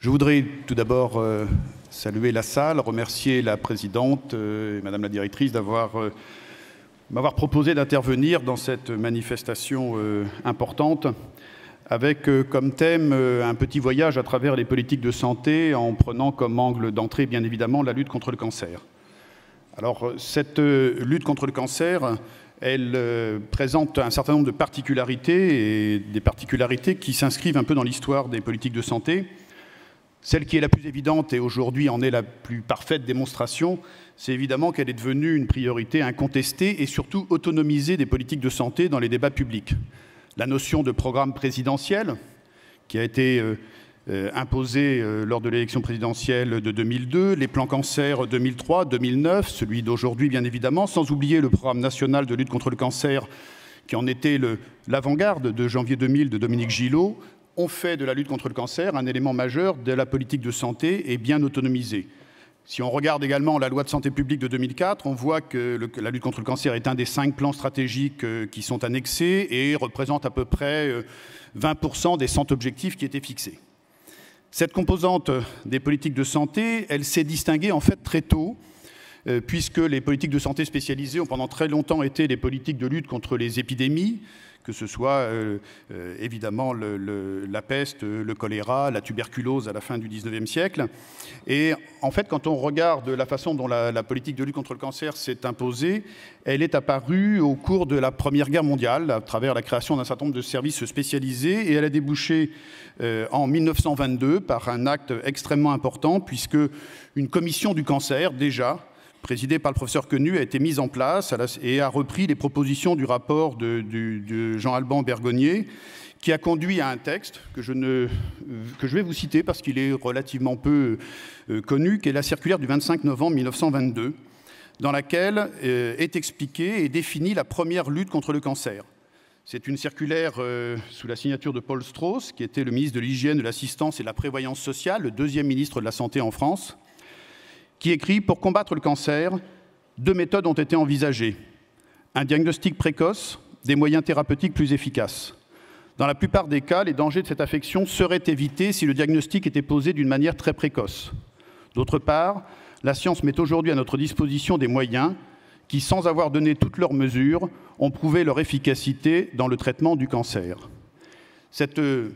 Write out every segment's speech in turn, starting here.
Je voudrais tout d'abord euh, saluer la salle, remercier la présidente euh, et madame la directrice d'avoir euh, m'avoir proposé d'intervenir dans cette manifestation importante avec comme thème un petit voyage à travers les politiques de santé en prenant comme angle d'entrée bien évidemment la lutte contre le cancer. Alors cette lutte contre le cancer, elle présente un certain nombre de particularités et des particularités qui s'inscrivent un peu dans l'histoire des politiques de santé celle qui est la plus évidente et aujourd'hui en est la plus parfaite démonstration, c'est évidemment qu'elle est devenue une priorité incontestée et surtout autonomisée des politiques de santé dans les débats publics. La notion de programme présidentiel, qui a été euh, euh, imposée euh, lors de l'élection présidentielle de 2002, les plans cancer 2003, 2009, celui d'aujourd'hui bien évidemment, sans oublier le programme national de lutte contre le cancer qui en était l'avant-garde de janvier 2000 de Dominique Gillot, on fait de la lutte contre le cancer un élément majeur de la politique de santé et bien autonomisée. Si on regarde également la loi de santé publique de 2004, on voit que, la lutte contre le cancer est un des cinq plans stratégiques euh, qui sont annexés et représente à peu près 20% euh, des 100 objectifs qui étaient fixés. Cette composante euh, des politiques de santé, elle s'est distinguée en fait très tôt, puisque les politiques de santé spécialisées ont pendant très longtemps été les politiques de lutte contre les épidémies, que ce soit euh, euh, évidemment la peste, le choléra, la tuberculose à la fin du 19e siècle. Et en fait, quand on regarde la façon dont la, politique de lutte contre le cancer s'est imposée, elle est apparue au cours de la Première Guerre mondiale à travers la création d'un certain nombre de services spécialisés et elle a débouché euh, en 1922 par un acte extrêmement important puisque une commission du cancer déjà présidée par le professeur Quenu, a été mise en place et a repris les propositions du rapport de, Jean-Alban Bergonnier, qui a conduit à un texte que je, que je vais vous citer parce qu'il est relativement peu euh, connu, qui est la circulaire du 25 novembre 1922, dans laquelle euh, est expliquée et définie la première lutte contre le cancer. C'est une circulaire euh, sous la signature de Paul Strauss, qui était le ministre de l'Hygiène, de l'Assistance et de la Prévoyance sociale, le deuxième ministre de la Santé en France, qui écrit Pour combattre le cancer, deux méthodes ont été envisagées. Un diagnostic précoce, des moyens thérapeutiques plus efficaces. Dans la plupart des cas, les dangers de cette affection seraient évités si le diagnostic était posé d'une manière très précoce. D'autre part, la science met aujourd'hui à notre disposition des moyens qui, sans avoir donné toutes leurs mesures, ont prouvé leur efficacité dans le traitement du cancer. Cette euh,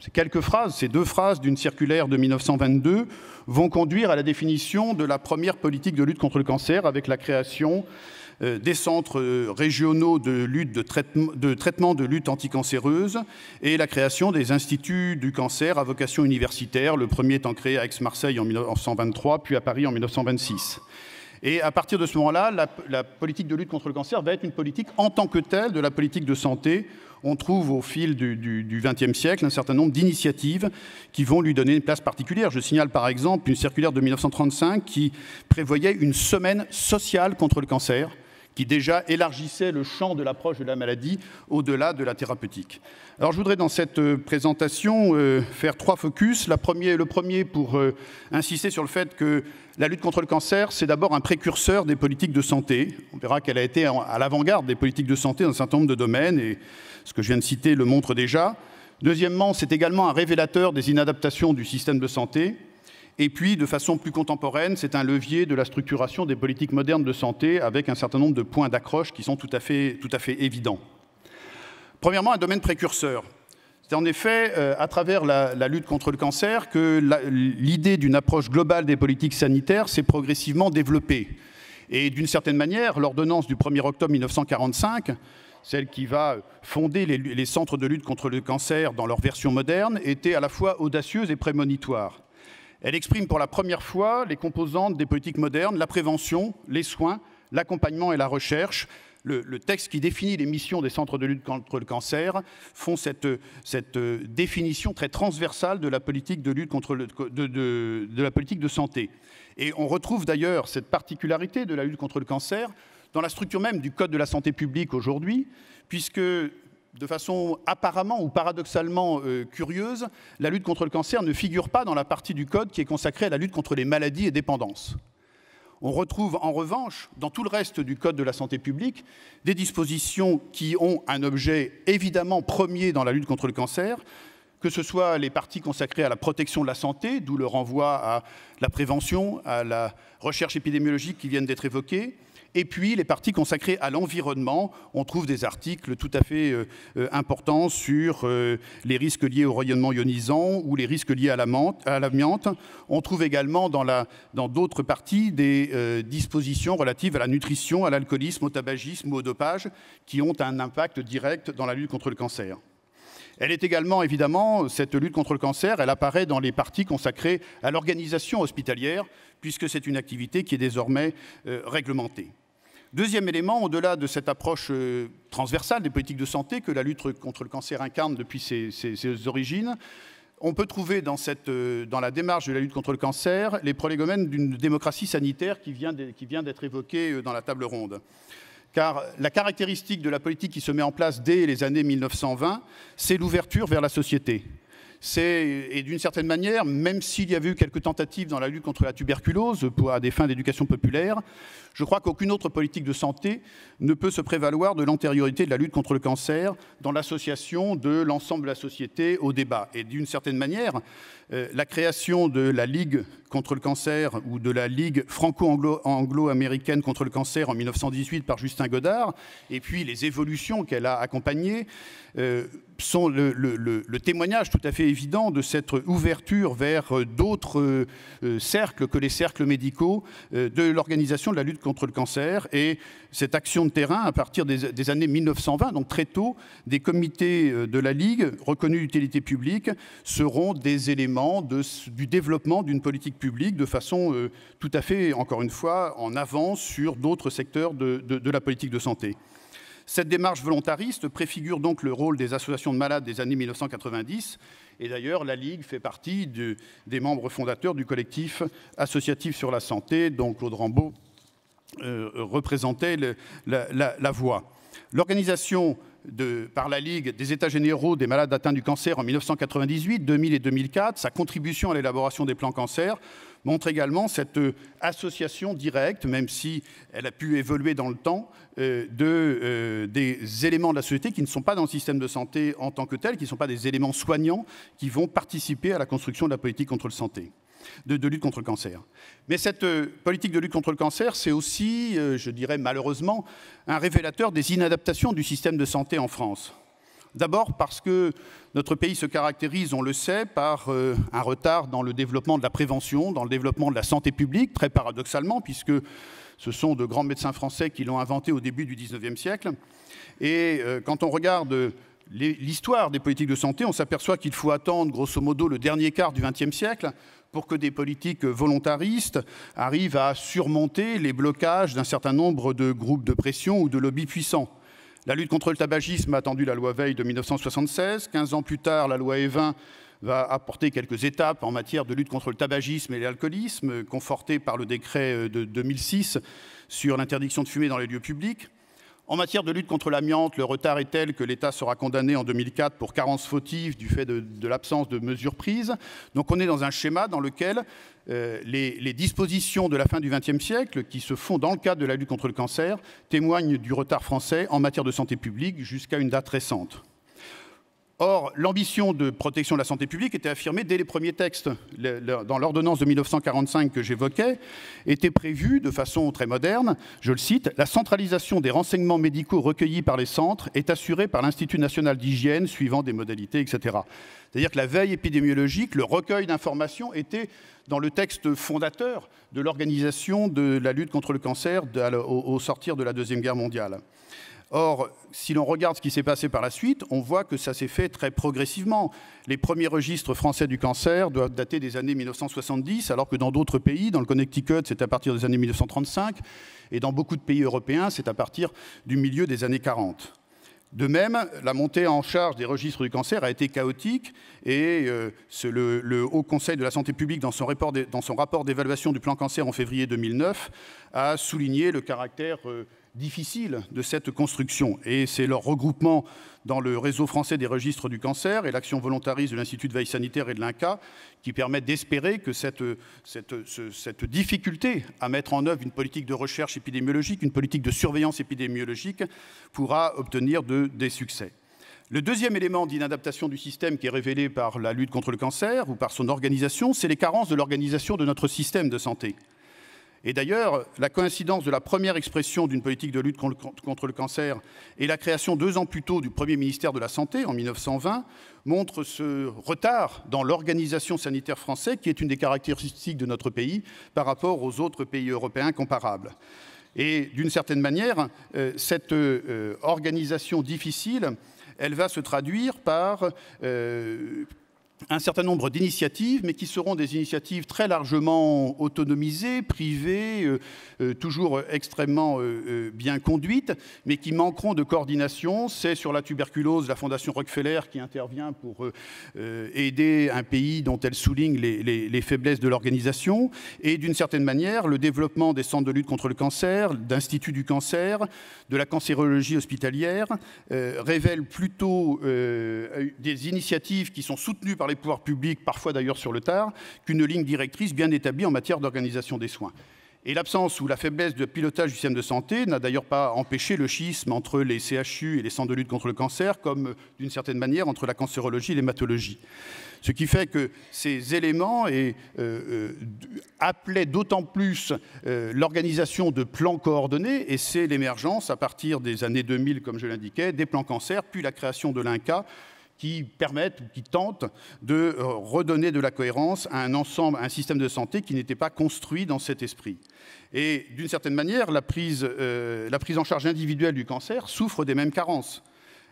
ces quelques phrases, ces deux phrases d'une circulaire de 1922 vont conduire à la définition de la première politique de lutte contre le cancer avec la création euh, des centres euh, régionaux de, lutte de, traitement, de traitement de lutte anticancéreuse et la création des instituts du cancer à vocation universitaire, le premier étant créé à Aix-Marseille en 1923, puis à Paris en 1926. Et à partir de ce moment-là, la, politique de lutte contre le cancer va être une politique en tant que telle de la politique de santé. On trouve au fil du XXe siècle un certain nombre d'initiatives qui vont lui donner une place particulière. Je signale par exemple une circulaire de 1935 qui prévoyait une semaine sociale contre le cancer qui déjà élargissait le champ de l'approche de la maladie au-delà de la thérapeutique. Alors je voudrais dans cette euh, présentation euh, faire trois focus. La le premier pour euh, insister sur le fait que la lutte contre le cancer, c'est d'abord un précurseur des politiques de santé. On verra qu'elle a été à l'avant-garde des politiques de santé dans un certain nombre de domaines, et ce que je viens de citer le montre déjà. Deuxièmement, c'est également un révélateur des inadaptations du système de santé. Et puis, de façon plus contemporaine, c'est un levier de la structuration des politiques modernes de santé avec un certain nombre de points d'accroche qui sont tout à, fait, évidents. Premièrement, un domaine précurseur. C'est en effet euh, à travers la, lutte contre le cancer que l'idée d'une approche globale des politiques sanitaires s'est progressivement développée. Et d'une certaine manière, l'ordonnance du 1er octobre 1945, celle qui va fonder les centres de lutte contre le cancer dans leur version moderne, était à la fois audacieuse et prémonitoire. Elle exprime pour la première fois les composantes des politiques modernes, la prévention, les soins, l'accompagnement et la recherche. Le, texte qui définit les missions des centres de lutte contre le cancer font cette, euh, définition très transversale de la politique de lutte contre le, de, de la politique de santé. Et on retrouve d'ailleurs cette particularité de la lutte contre le cancer dans la structure même du Code de la santé publique aujourd'hui, puisque de façon apparemment ou paradoxalement euh, curieuse, la lutte contre le cancer ne figure pas dans la partie du Code qui est consacrée à la lutte contre les maladies et dépendances. On retrouve en revanche, dans tout le reste du Code de la santé publique, des dispositions qui ont un objet évidemment premier dans la lutte contre le cancer, que ce soit les parties consacrées à la protection de la santé, d'où le renvoi à la prévention, à la recherche épidémiologique qui viennent d'être évoquées, et puis les parties consacrées à l'environnement, on trouve des articles tout à fait euh, euh, importants sur euh, les risques liés au rayonnement ionisant ou les risques liés à l'amiante. On trouve également dans d'autres parties des dispositions relatives à la nutrition, à l'alcoolisme, au tabagisme, ou au dopage, qui ont un impact direct dans la lutte contre le cancer. Elle est également, évidemment, cette lutte contre le cancer, elle apparaît dans les parties consacrées à l'organisation hospitalière, puisque c'est une activité qui est désormais réglementée. Deuxième élément, au-delà de cette approche euh, transversale des politiques de santé que la lutte contre le cancer incarne depuis ses, origines, on peut trouver dans, euh, dans, la démarche de la lutte contre le cancer les prolégomènes d'une démocratie sanitaire qui vient d'être évoquée euh, dans la table ronde. Car la caractéristique de la politique qui se met en place dès les années 1920, c'est l'ouverture vers la société et d'une certaine manière, même s'il y a eu quelques tentatives dans la lutte contre la tuberculose pour, à des fins d'éducation populaire, je crois qu'aucune autre politique de santé ne peut se prévaloir de l'antériorité de la lutte contre le cancer dans l'association de l'ensemble de la société au débat. Et d'une certaine manière, euh, la création de la Ligue contre le cancer ou de la Ligue franco-anglo-américaine contre le cancer en 1918 par Justin Godard, et puis les évolutions qu'elle a accompagnées euh, sont le, témoignage tout à fait évident de cette ouverture vers euh, d'autres cercles que les cercles médicaux de l'organisation de la lutte contre le cancer. Et cette action de terrain, à partir des années 1920, donc très tôt, des comités de la Ligue reconnus d'utilité publique seront des éléments du développement d'une politique publique de façon euh, tout à fait, encore une fois, en avance sur d'autres secteurs de, la politique de santé. Cette démarche volontariste préfigure donc le rôle des associations de malades des années 1990 et d'ailleurs, la Ligue fait partie des membres fondateurs du collectif associatif sur la santé, dont Claude Rambaud euh, représentait la, la, la, voix. L'organisation par la Ligue des États généraux des malades atteints du cancer en 1998, 2000 et 2004, sa contribution à l'élaboration des plans cancer montre également cette euh, association directe, même si elle a pu évoluer dans le temps, euh, de, euh, des éléments de la société qui ne sont pas dans le système de santé en tant que tel, qui ne sont pas des éléments soignants, qui vont participer à la construction de la politique contre le santé de, lutte contre le cancer. Mais cette euh, politique de lutte contre le cancer, c'est aussi, euh, je dirais malheureusement, un révélateur des inadaptations du système de santé en France. D'abord parce que notre pays se caractérise, on le sait, par euh, un retard dans le développement de la prévention, dans le développement de la santé publique, très paradoxalement, puisque ce sont de grands médecins français qui l'ont inventé au début du 19e siècle. Et quand on regarde l'histoire des politiques de santé, on s'aperçoit qu'il faut attendre grosso modo le dernier quart du XXe siècle pour que des politiques volontaristes arrivent à surmonter les blocages d'un certain nombre de groupes de pression ou de lobbies puissants. La lutte contre le tabagisme a attendu la loi Veil de 1976. Quinze ans plus tard, la loi Evin va apporter quelques étapes en matière de lutte contre le tabagisme et l'alcoolisme, confortée par le décret euh, de 2006 sur l'interdiction de fumer dans les lieux publics. En matière de lutte contre l'amiante, le retard est tel que l'État sera condamné en 2004 pour carence fautive du fait de, l'absence de mesures prises. Donc on est dans un schéma dans lequel euh, les, les, dispositions de la fin du XXe siècle, qui se font dans le cadre de la lutte contre le cancer, témoignent du retard français en matière de santé publique jusqu'à une date récente. Or, l'ambition de protection de la santé publique était affirmée dès les premiers textes. Dans l'ordonnance de 1945 que j'évoquais, était prévue de façon très moderne, je le cite, la centralisation des renseignements médicaux recueillis par les centres est assurée par l'Institut national d'hygiène suivant des modalités, etc. C'est-à-dire que la veille épidémiologique, le recueil d'informations était dans le texte fondateur de l'organisation de la lutte contre le cancer au sortir de la Deuxième Guerre mondiale. Or, si l'on regarde ce qui s'est passé par la suite, on voit que ça s'est fait très progressivement. Les premiers registres français du cancer doivent dater des années 1970, alors que dans d'autres pays, dans le Connecticut, c'est à partir des années 1935, et dans beaucoup de pays européens, c'est à partir du milieu des années 40. De même, la montée en charge des registres du cancer a été chaotique et euh, le, Haut Conseil de la Santé publique, dans son, rapport d'évaluation du plan cancer en février 2009, a souligné le caractère euh, difficile de cette construction. Et c'est leur regroupement dans le réseau français des registres du cancer et l'action volontariste de l'Institut de veille sanitaire et de l'INCA qui permettent d'espérer que cette, difficulté à mettre en œuvre une politique de recherche épidémiologique, une politique de surveillance épidémiologique, pourra obtenir des succès. Le deuxième élément d'inadaptation du système qui est révélé par la lutte contre le cancer ou par son organisation, c'est les carences de l'organisation de notre système de santé. Et d'ailleurs, la coïncidence de la première expression d'une politique de lutte contre le cancer et la création deux ans plus tôt du premier ministère de la Santé en 1920 montre ce retard dans l'organisation sanitaire française qui est une des caractéristiques de notre pays par rapport aux autres pays européens comparables. Et d'une certaine manière, euh, cette euh, organisation difficile elle va se traduire par euh, un certain nombre d'initiatives, mais qui seront des initiatives très largement autonomisées, privées, euh, euh, toujours extrêmement euh, bien conduites, mais qui manqueront de coordination. C'est sur la tuberculose la Fondation Rockefeller qui intervient pour aider un pays dont elle souligne les, les faiblesses de l'organisation, et d'une certaine manière le développement des centres de lutte contre le cancer, d'instituts du cancer, de la cancérologie hospitalière, révèle plutôt des initiatives qui sont soutenues par les pouvoirs publics, parfois d'ailleurs sur le tard, qu'une ligne directrice bien établie en matière d'organisation des soins. Et l'absence ou la faiblesse de pilotage du système de santé n'a d'ailleurs pas empêché le schisme entre les CHU et les centres de lutte contre le cancer, comme d'une certaine manière entre la cancérologie et l'hématologie. Ce qui fait que ces éléments et, euh, euh, appelaient d'autant plus euh, l'organisation de plans coordonnés, et c'est l'émergence à partir des années 2000, comme je l'indiquais, des plans cancer, puis la création de l'INCA, qui permettent ou qui tentent de euh, redonner de la cohérence à un ensemble, un système de santé qui n'était pas construit dans cet esprit. Et d'une certaine manière, la prise, euh, la prise en charge individuelle du cancer souffre des mêmes carences.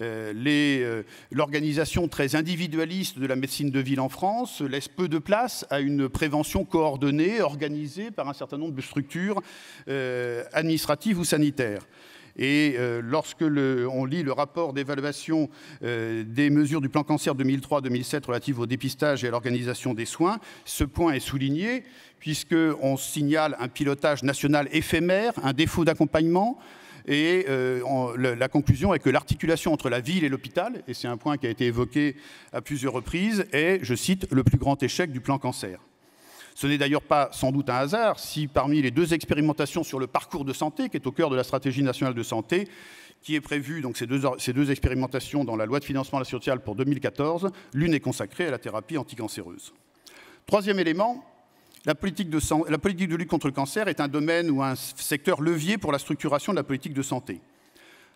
Euh, l'organisation très individualiste de la médecine de ville en France laisse peu de place à une prévention coordonnée, organisée par un certain nombre de structures administratives ou sanitaires. Et euh, lorsque l'on on lit le rapport d'évaluation euh, des mesures du plan cancer 2003-2007 relatives au dépistage et à l'organisation des soins, ce point est souligné puisqu'on signale un pilotage national éphémère, un défaut d'accompagnement, et euh, la conclusion est que l'articulation entre la ville et l'hôpital, et c'est un point qui a été évoqué à plusieurs reprises, est, je cite, le plus grand échec du plan cancer. Ce n'est d'ailleurs pas sans doute un hasard si parmi les deux expérimentations sur le parcours de santé, qui est au cœur de la stratégie nationale de santé, qui est prévue, donc ces deux, expérimentations dans la loi de financement de la sociale pour 2014, l'une est consacrée à la thérapie anticancéreuse. Troisième élément, la politique, de, lutte contre le cancer est un domaine ou un secteur levier pour la structuration de la politique de santé.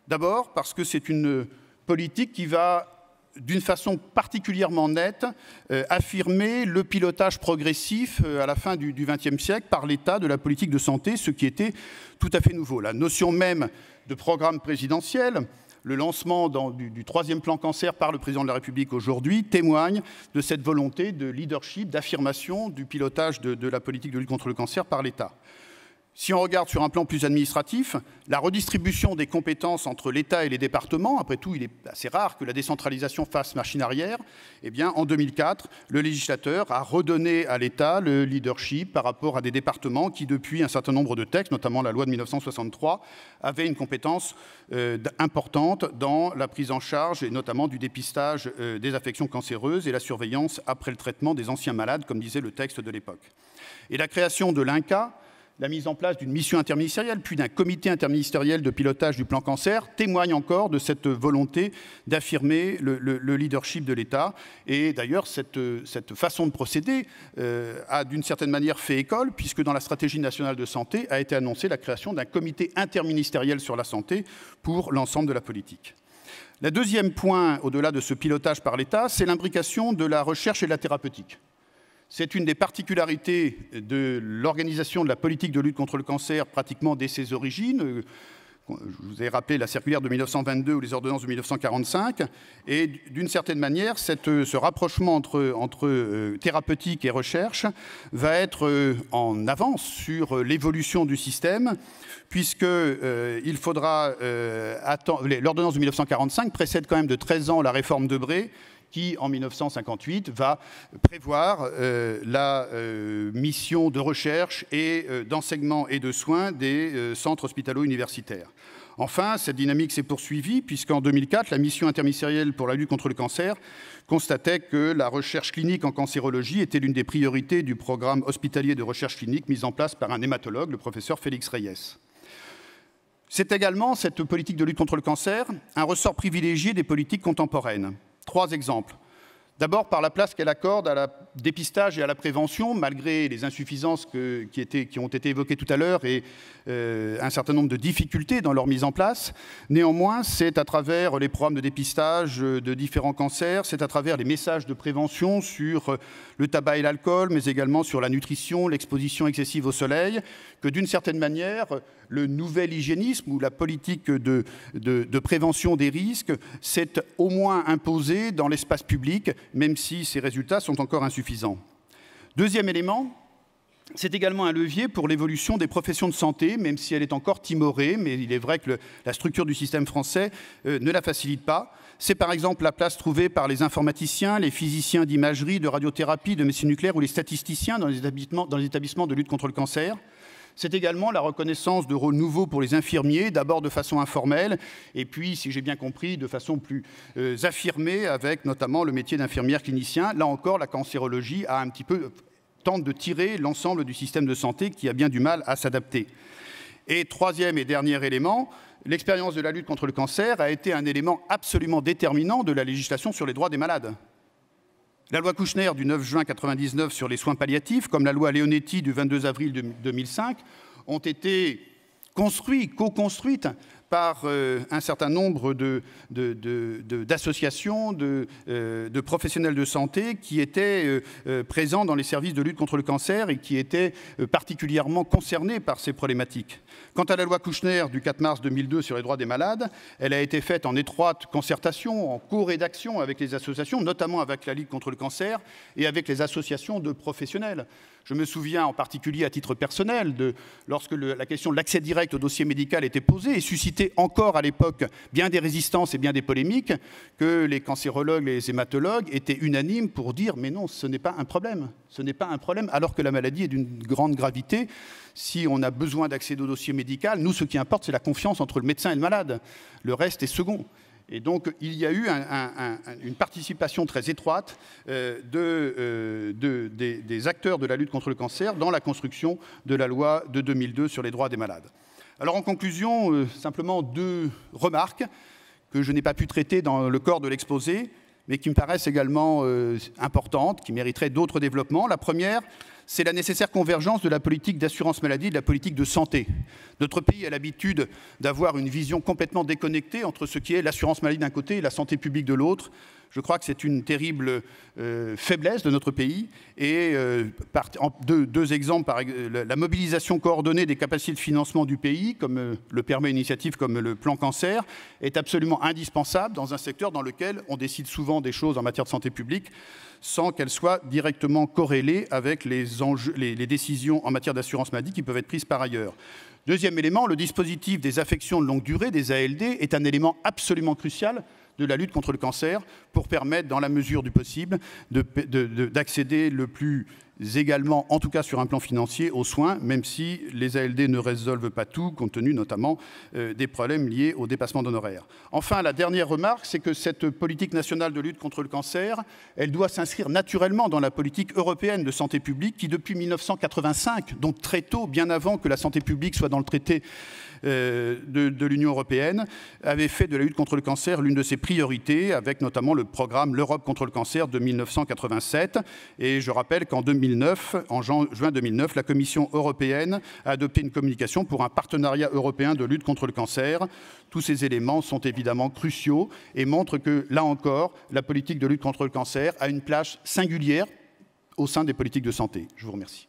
D'abord parce que c'est une politique qui va d'une façon particulièrement nette euh, affirmer le pilotage progressif euh, à la fin du XXe siècle par l'État de la politique de santé, ce qui était tout à fait nouveau. La notion même de programme présidentiel, le lancement du, troisième plan cancer par le président de la République aujourd'hui témoigne de cette volonté de leadership, d'affirmation du pilotage de, la politique de lutte contre le cancer par l'État. Si on regarde sur un plan plus administratif, la redistribution des compétences entre l'État et les départements, après tout, il est assez rare que la décentralisation fasse machine arrière, eh bien, en 2004, le législateur a redonné à l'État le leadership par rapport à des départements qui, depuis un certain nombre de textes, notamment la loi de 1963, avaient une compétence euh, importante dans la prise en charge et notamment du dépistage euh, des affections cancéreuses et la surveillance après le traitement des anciens malades, comme disait le texte de l'époque. Et la création de l'INCA, la mise en place d'une mission interministérielle, puis d'un comité interministériel de pilotage du plan cancer, témoigne encore de cette volonté d'affirmer le, leadership de l'État. Et d'ailleurs, cette, façon de procéder euh, a d'une certaine manière fait école, puisque dans la stratégie nationale de santé a été annoncée la création d'un comité interministériel sur la santé pour l'ensemble de la politique. Le deuxième point, au-delà de ce pilotage par l'État, c'est l'imbrication de la recherche et de la thérapeutique. C'est une des particularités de l'organisation de la politique de lutte contre le cancer pratiquement dès ses origines. Je vous ai rappelé la circulaire de 1922 ou les ordonnances de 1945. Et d'une certaine manière, ce rapprochement entre, euh, thérapeutique et recherche va être euh, en avance sur euh, l'évolution du système, puisque il faudra attendre. L'ordonnance de 1945 précède quand même de 13 ans la réforme de Bray qui, en 1958, va prévoir euh, la euh, mission de recherche et euh, d'enseignement et de soins des centres hospitalo-universitaires. Enfin, cette dynamique s'est poursuivie puisqu'en 2004, la mission interministérielle pour la lutte contre le cancer constatait que la recherche clinique en cancérologie était l'une des priorités du programme hospitalier de recherche clinique mis en place par un hématologue, le professeur Félix Reyes. C'est également cette politique de lutte contre le cancer un ressort privilégié des politiques contemporaines trois exemples. D'abord par la place qu'elle accorde à la dépistage et à la prévention, malgré les insuffisances qui, ont été évoquées tout à l'heure et euh, un certain nombre de difficultés dans leur mise en place. Néanmoins, c'est à travers les programmes de dépistage euh, de différents cancers, c'est à travers les messages de prévention sur euh, le tabac et l'alcool, mais également sur la nutrition, l'exposition excessive au soleil, que d'une certaine manière, le nouvel hygiénisme ou la politique de, de prévention des risques s'est au moins imposée dans l'espace public même si ces résultats sont encore insuffisants. Deuxième élément, c'est également un levier pour l'évolution des professions de santé, même si elle est encore timorée, mais il est vrai que la structure du système français euh, ne la facilite pas. C'est par exemple la place trouvée par les informaticiens, les physiciens d'imagerie, de radiothérapie, de médecine nucléaire ou les statisticiens dans les établissements de lutte contre le cancer. C'est également la reconnaissance de rôles nouveaux pour les infirmiers, d'abord de façon informelle, et puis, si j'ai bien compris, de façon plus euh, affirmée, avec notamment le métier d'infirmière clinicien. Là encore, la cancérologie a un petit peu euh, tente de tirer l'ensemble du système de santé qui a bien du mal à s'adapter. Et troisième et dernier élément, l'expérience de la lutte contre le cancer a été un élément absolument déterminant de la législation sur les droits des malades. La loi Kouchner du 9 juin 1999 sur les soins palliatifs, comme la loi Leonetti du 22 avril 2005, ont été construites, co-construites par euh, un certain nombre d'associations, de, euh, de, professionnels de santé qui étaient euh, présents dans les services de lutte contre le cancer et qui étaient particulièrement concernés par ces problématiques. Quant à la loi Kouchner du 4 mars 2002 sur les droits des malades, elle a été faite en étroite concertation, en co-rédaction avec les associations, notamment avec la Ligue contre le cancer et avec les associations de professionnels. Je me souviens en particulier à titre personnel de lorsque la question de l'accès direct au dossier médical était posée et suscitait avait encore à l'époque bien des résistances et bien des polémiques, que les cancérologues, et les hématologues étaient unanimes pour dire mais non, ce n'est pas un problème, ce n'est pas un problème, alors que la maladie est d'une grande gravité. Si on a besoin d'accès aux dossiers médical, nous, ce qui importe, c'est la confiance entre le médecin et le malade. Le reste est second. Et donc, il y a eu une participation très étroite euh, euh, des acteurs de la lutte contre le cancer dans la construction de la loi de 2002 sur les droits des malades. Alors en conclusion, euh, simplement deux remarques que je n'ai pas pu traiter dans le corps de l'exposé, mais qui me paraissent également euh, importantes, qui mériteraient d'autres développements. La première, c'est la nécessaire convergence de la politique d'assurance maladie et de la politique de santé. Notre pays a l'habitude d'avoir une vision complètement déconnectée entre ce qui est l'assurance maladie d'un côté et la santé publique de l'autre. Je crois que c'est une terrible euh, faiblesse de notre pays. Et euh, deux, exemples, la, mobilisation coordonnée des capacités de financement du pays, comme euh, le permet une initiative comme le plan cancer, est absolument indispensable dans un secteur dans lequel on décide souvent des choses en matière de santé publique sans qu'elles soient directement corrélées avec les, les décisions en matière d'assurance maladie qui peuvent être prises par ailleurs. Deuxième élément, le dispositif des affections de longue durée, des ALD, est un élément absolument crucial de la lutte contre le cancer pour permettre, dans la mesure du possible, d'accéder le plus également, en tout cas sur un plan financier, aux soins, même si les ALD ne résolvent pas tout, compte tenu notamment euh, des problèmes liés au dépassement d'honoraires. Enfin, la dernière remarque, c'est que cette politique nationale de lutte contre le cancer, elle doit s'inscrire naturellement dans la politique européenne de santé publique qui, depuis 1985, donc très tôt, bien avant que la santé publique soit dans le traité euh, de, de l'Union européenne, avait fait de la lutte contre le cancer l'une de ses priorités, avec notamment le programme L'Europe contre le cancer de 1987. Et je rappelle qu'en 2000 en juin 2009, la Commission européenne a adopté une communication pour un partenariat européen de lutte contre le cancer. Tous ces éléments sont évidemment cruciaux et montrent que, là encore, la politique de lutte contre le cancer a une place singulière au sein des politiques de santé. Je vous remercie.